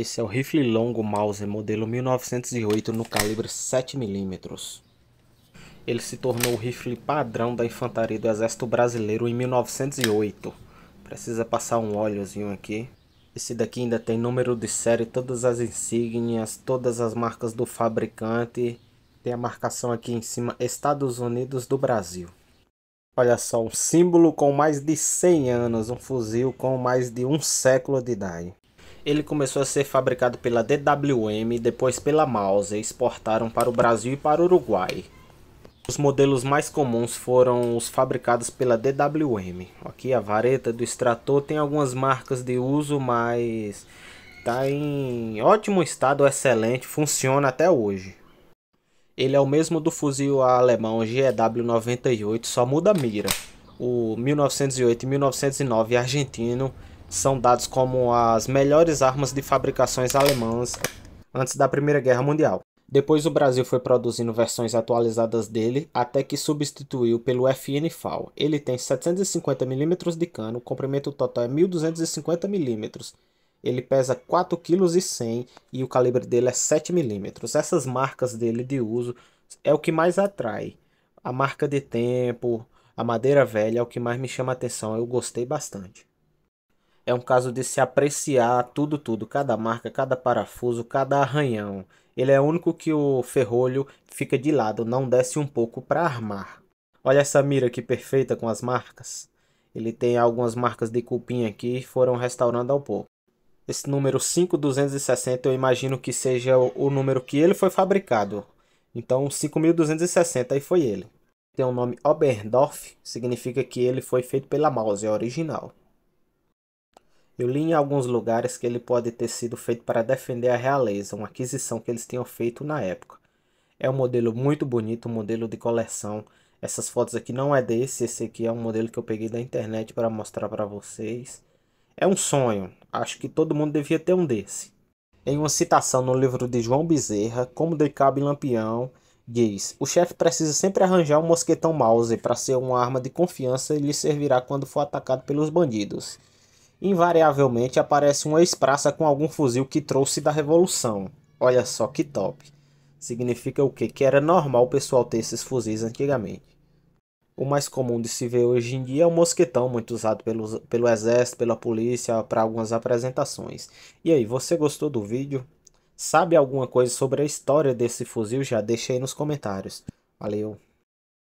Esse é o rifle longo Mauser modelo 1908 no calibre 7mm. Ele se tornou o rifle padrão da infantaria do exército brasileiro em 1908. Precisa passar um óleozinho aqui. Esse daqui ainda tem número de série, todas as insígnias, todas as marcas do fabricante. Tem a marcação aqui em cima, Estados Unidos do Brasil. Olha só, um símbolo com mais de 100 anos, um fuzil com mais de um século de idade ele começou a ser fabricado pela DWM, depois pela Mauser, exportaram para o Brasil e para o Uruguai. Os modelos mais comuns foram os fabricados pela DWM. Aqui a vareta do extrator tem algumas marcas de uso, mas está em ótimo estado, excelente, funciona até hoje. Ele é o mesmo do fuzil alemão GW98, só muda a mira. O 1908 e 1909 argentino são dados como as melhores armas de fabricações alemãs antes da Primeira Guerra Mundial. Depois o Brasil foi produzindo versões atualizadas dele até que substituiu pelo FN Fal. Ele tem 750mm de cano, o comprimento total é 1250mm. Ele pesa 4,1 kg e o calibre dele é 7mm. Essas marcas dele de uso é o que mais atrai. A marca de tempo, a madeira velha é o que mais me chama a atenção, eu gostei bastante é um caso de se apreciar tudo, tudo, cada marca, cada parafuso, cada arranhão. Ele é o único que o ferrolho fica de lado, não desce um pouco para armar. Olha essa mira aqui perfeita com as marcas. Ele tem algumas marcas de cupim aqui, foram restaurando ao pouco. Esse número 5260 eu imagino que seja o número que ele foi fabricado. Então 5260 aí foi ele. Tem o nome Oberndorf, significa que ele foi feito pela mouse, é original. Eu li em alguns lugares que ele pode ter sido feito para defender a realeza, uma aquisição que eles tinham feito na época. É um modelo muito bonito, um modelo de coleção. Essas fotos aqui não é desse, esse aqui é um modelo que eu peguei da internet para mostrar para vocês. É um sonho, acho que todo mundo devia ter um desse. Em uma citação no livro de João Bezerra, Como Decabe Lampião, diz: O chefe precisa sempre arranjar um mosquetão Mauser para ser uma arma de confiança e lhe servirá quando for atacado pelos bandidos invariavelmente aparece um espraça com algum fuzil que trouxe da Revolução. Olha só que top. Significa o quê? Que era normal o pessoal ter esses fuzis antigamente. O mais comum de se ver hoje em dia é o mosquetão, muito usado pelo, pelo exército, pela polícia, para algumas apresentações. E aí, você gostou do vídeo? Sabe alguma coisa sobre a história desse fuzil? Já deixa aí nos comentários. Valeu!